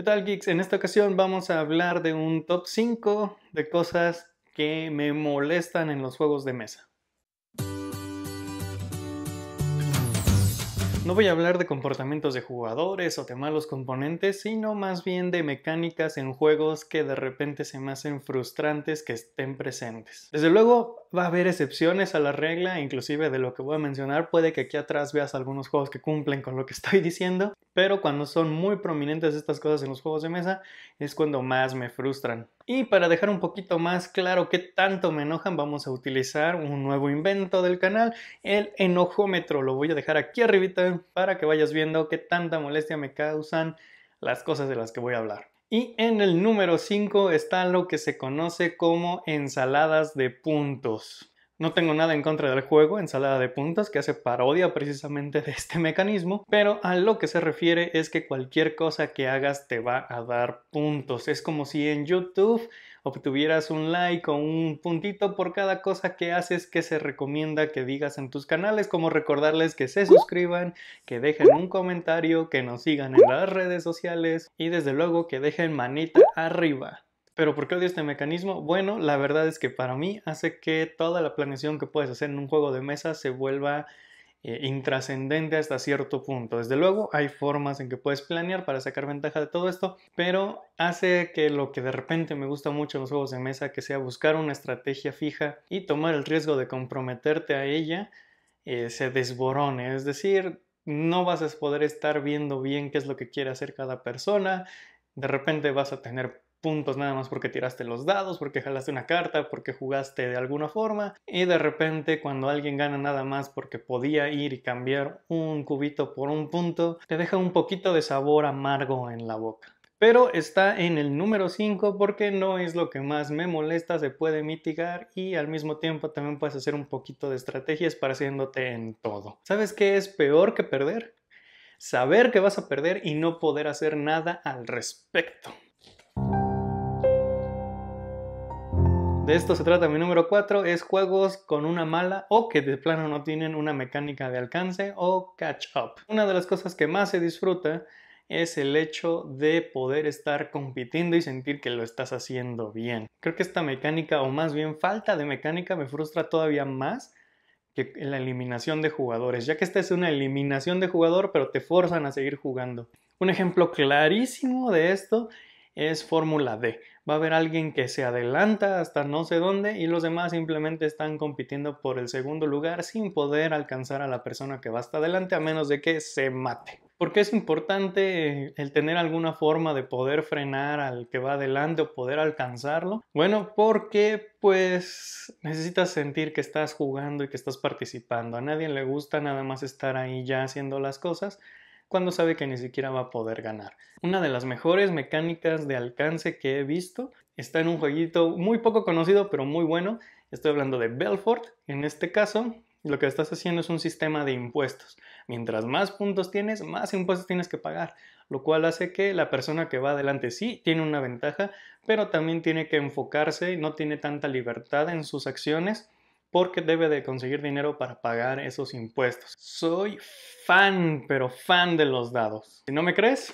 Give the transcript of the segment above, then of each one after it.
¿Qué tal geeks? En esta ocasión vamos a hablar de un top 5 de cosas que me molestan en los juegos de mesa. No voy a hablar de comportamientos de jugadores o de malos componentes, sino más bien de mecánicas en juegos que de repente se me hacen frustrantes que estén presentes. Desde luego, va a haber excepciones a la regla, inclusive de lo que voy a mencionar, puede que aquí atrás veas algunos juegos que cumplen con lo que estoy diciendo, pero cuando son muy prominentes estas cosas en los juegos de mesa es cuando más me frustran. Y para dejar un poquito más claro qué tanto me enojan, vamos a utilizar un nuevo invento del canal, el enojómetro. Lo voy a dejar aquí arribita para que vayas viendo qué tanta molestia me causan las cosas de las que voy a hablar. Y en el número 5 está lo que se conoce como ensaladas de puntos. No tengo nada en contra del juego Ensalada de Puntos, que hace parodia precisamente de este mecanismo, pero a lo que se refiere es que cualquier cosa que hagas te va a dar puntos. Es como si en YouTube obtuvieras un like o un puntito por cada cosa que haces que se recomienda que digas en tus canales, como recordarles que se suscriban, que dejen un comentario, que nos sigan en las redes sociales y desde luego que dejen manita arriba. ¿Pero por qué odio este mecanismo? Bueno, la verdad es que para mí hace que toda la planeación que puedes hacer en un juego de mesa se vuelva eh, intrascendente hasta cierto punto. Desde luego hay formas en que puedes planear para sacar ventaja de todo esto, pero hace que lo que de repente me gusta mucho en los juegos de mesa, que sea buscar una estrategia fija y tomar el riesgo de comprometerte a ella, eh, se desborone. Es decir, no vas a poder estar viendo bien qué es lo que quiere hacer cada persona. De repente vas a tener puntos nada más porque tiraste los dados, porque jalaste una carta, porque jugaste de alguna forma. Y de repente cuando alguien gana nada más porque podía ir y cambiar un cubito por un punto, te deja un poquito de sabor amargo en la boca. Pero está en el número 5 porque no es lo que más me molesta, se puede mitigar y al mismo tiempo también puedes hacer un poquito de estrategias pareciéndote en todo. ¿Sabes qué es peor que perder? Saber que vas a perder y no poder hacer nada al respecto. De esto se trata mi número 4, es juegos con una mala o que de plano no tienen una mecánica de alcance o catch up. Una de las cosas que más se disfruta es el hecho de poder estar compitiendo y sentir que lo estás haciendo bien. Creo que esta mecánica o más bien falta de mecánica me frustra todavía más que la eliminación de jugadores, ya que esta es una eliminación de jugador pero te forzan a seguir jugando. Un ejemplo clarísimo de esto es Fórmula D. Va a haber alguien que se adelanta hasta no sé dónde y los demás simplemente están compitiendo por el segundo lugar sin poder alcanzar a la persona que va hasta adelante a menos de que se mate. Porque es importante el tener alguna forma de poder frenar al que va adelante o poder alcanzarlo? Bueno, porque pues necesitas sentir que estás jugando y que estás participando. A nadie le gusta nada más estar ahí ya haciendo las cosas cuando sabe que ni siquiera va a poder ganar. Una de las mejores mecánicas de alcance que he visto está en un jueguito muy poco conocido pero muy bueno. Estoy hablando de Belfort. En este caso, lo que estás haciendo es un sistema de impuestos. Mientras más puntos tienes, más impuestos tienes que pagar, lo cual hace que la persona que va adelante sí tiene una ventaja, pero también tiene que enfocarse, y no tiene tanta libertad en sus acciones porque debe de conseguir dinero para pagar esos impuestos. Soy fan, pero fan de los dados. Si no me crees,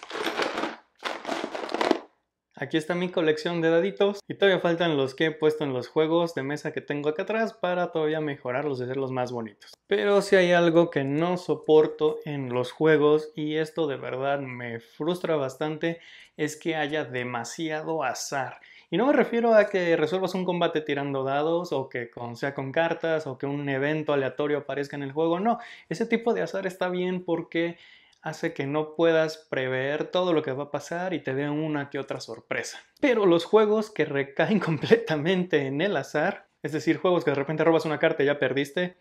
Aquí está mi colección de daditos y todavía faltan los que he puesto en los juegos de mesa que tengo acá atrás para todavía mejorarlos y hacerlos más bonitos. Pero si hay algo que no soporto en los juegos y esto de verdad me frustra bastante es que haya demasiado azar. Y no me refiero a que resuelvas un combate tirando dados o que sea con cartas o que un evento aleatorio aparezca en el juego, no. Ese tipo de azar está bien porque hace que no puedas prever todo lo que va a pasar y te dé una que otra sorpresa. Pero los juegos que recaen completamente en el azar, es decir, juegos que de repente robas una carta y ya perdiste,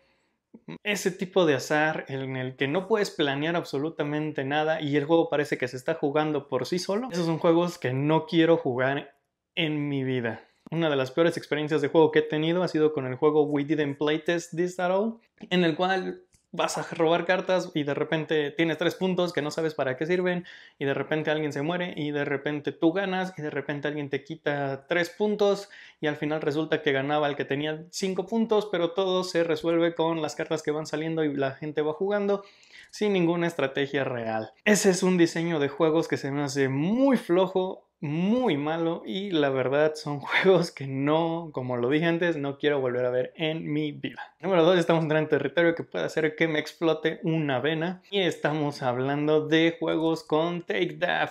ese tipo de azar en el que no puedes planear absolutamente nada y el juego parece que se está jugando por sí solo, esos son juegos que no quiero jugar en mi vida. Una de las peores experiencias de juego que he tenido ha sido con el juego We Didn't Play Test This At All, en el cual vas a robar cartas y de repente tienes tres puntos que no sabes para qué sirven y de repente alguien se muere y de repente tú ganas y de repente alguien te quita tres puntos y al final resulta que ganaba el que tenía cinco puntos pero todo se resuelve con las cartas que van saliendo y la gente va jugando sin ninguna estrategia real. Ese es un diseño de juegos que se me hace muy flojo muy malo y la verdad son juegos que no, como lo dije antes, no quiero volver a ver en mi vida. Número 2, estamos entrando en territorio que puede hacer que me explote una vena y estamos hablando de juegos con Take That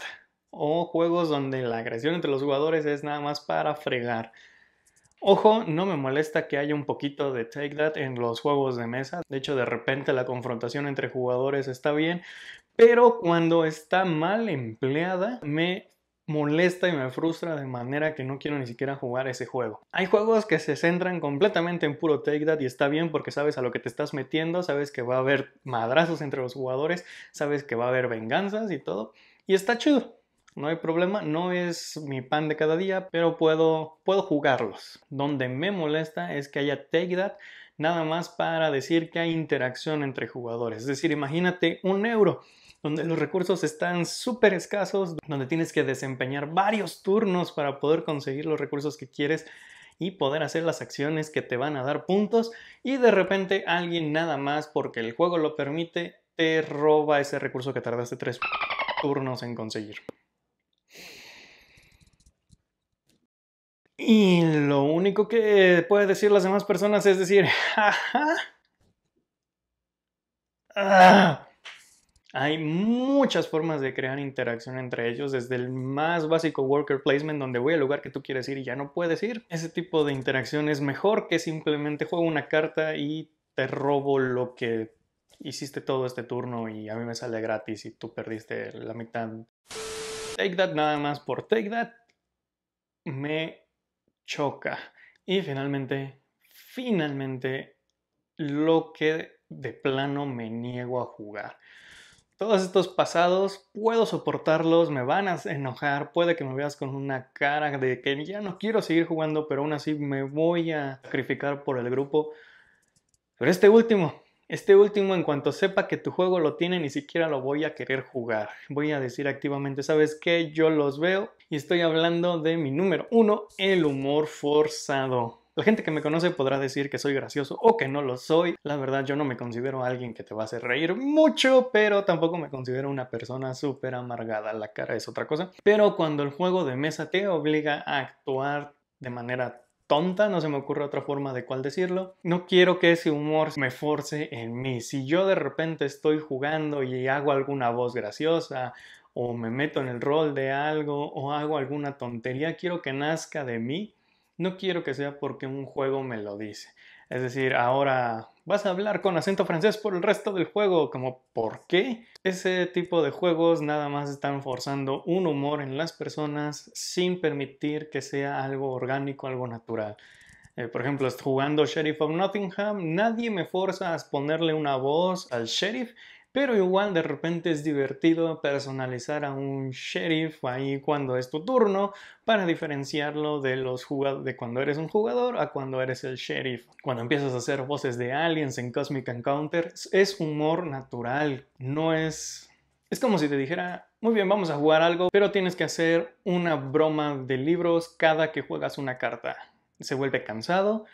o juegos donde la agresión entre los jugadores es nada más para fregar. Ojo, no me molesta que haya un poquito de Take That en los juegos de mesa. De hecho, de repente la confrontación entre jugadores está bien, pero cuando está mal empleada me molesta y me frustra de manera que no quiero ni siquiera jugar ese juego. Hay juegos que se centran completamente en puro take that y está bien porque sabes a lo que te estás metiendo, sabes que va a haber madrazos entre los jugadores, sabes que va a haber venganzas y todo, y está chido. No hay problema, no es mi pan de cada día, pero puedo, puedo jugarlos. Donde me molesta es que haya take that nada más para decir que hay interacción entre jugadores. Es decir, imagínate un euro donde los recursos están súper escasos, donde tienes que desempeñar varios turnos para poder conseguir los recursos que quieres y poder hacer las acciones que te van a dar puntos y de repente alguien nada más porque el juego lo permite te roba ese recurso que tardaste tres turnos en conseguir. Y lo único que pueden decir las demás personas es decir, ¡Ja, ja! ¡Ah! Hay muchas formas de crear interacción entre ellos, desde el más básico worker placement, donde voy al lugar que tú quieres ir y ya no puedes ir. Ese tipo de interacción es mejor que simplemente juego una carta y te robo lo que hiciste todo este turno y a mí me sale gratis y tú perdiste la mitad. Take that nada más por take that me choca. Y finalmente, finalmente, lo que de plano me niego a jugar todos estos pasados puedo soportarlos, me van a enojar, puede que me veas con una cara de que ya no quiero seguir jugando, pero aún así me voy a sacrificar por el grupo. Pero este último, este último en cuanto sepa que tu juego lo tiene, ni siquiera lo voy a querer jugar. Voy a decir activamente, ¿sabes qué? Yo los veo y estoy hablando de mi número uno, el humor forzado. La gente que me conoce podrá decir que soy gracioso o que no lo soy. La verdad yo no me considero alguien que te va a hacer reír mucho, pero tampoco me considero una persona súper amargada. La cara es otra cosa. Pero cuando el juego de mesa te obliga a actuar de manera tonta, no se me ocurre otra forma de cuál decirlo. No quiero que ese humor me force en mí. Si yo de repente estoy jugando y hago alguna voz graciosa o me meto en el rol de algo o hago alguna tontería, quiero que nazca de mí no quiero que sea porque un juego me lo dice. Es decir, ahora vas a hablar con acento francés por el resto del juego, como ¿por qué? Ese tipo de juegos nada más están forzando un humor en las personas sin permitir que sea algo orgánico, algo natural. Eh, por ejemplo, jugando Sheriff of Nottingham, nadie me forza a ponerle una voz al sheriff pero igual de repente es divertido personalizar a un sheriff ahí cuando es tu turno para diferenciarlo de los de cuando eres un jugador a cuando eres el sheriff. Cuando empiezas a hacer voces de aliens en Cosmic Encounters es humor natural, no es es como si te dijera, muy bien, vamos a jugar algo, pero tienes que hacer una broma de libros cada que juegas una carta. Se vuelve cansado,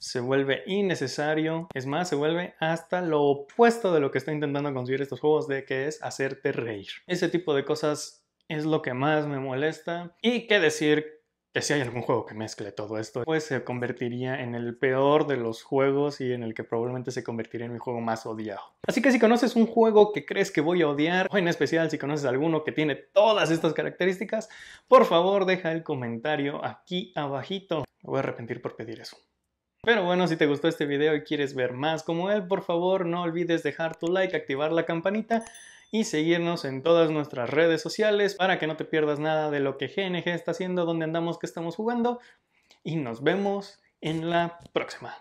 se vuelve innecesario, es más, se vuelve hasta lo opuesto de lo que está intentando conseguir estos juegos de que es hacerte reír. Ese tipo de cosas es lo que más me molesta y qué decir que si hay algún juego que mezcle todo esto, pues se convertiría en el peor de los juegos y en el que probablemente se convertiría en mi juego más odiado. Así que si conoces un juego que crees que voy a odiar, o en especial si conoces alguno que tiene todas estas características, por favor deja el comentario aquí abajito. Me voy a arrepentir por pedir eso. Pero bueno, si te gustó este video y quieres ver más como él, por favor no olvides dejar tu like, activar la campanita y seguirnos en todas nuestras redes sociales para que no te pierdas nada de lo que GNG está haciendo, dónde andamos, qué estamos jugando. Y nos vemos en la próxima.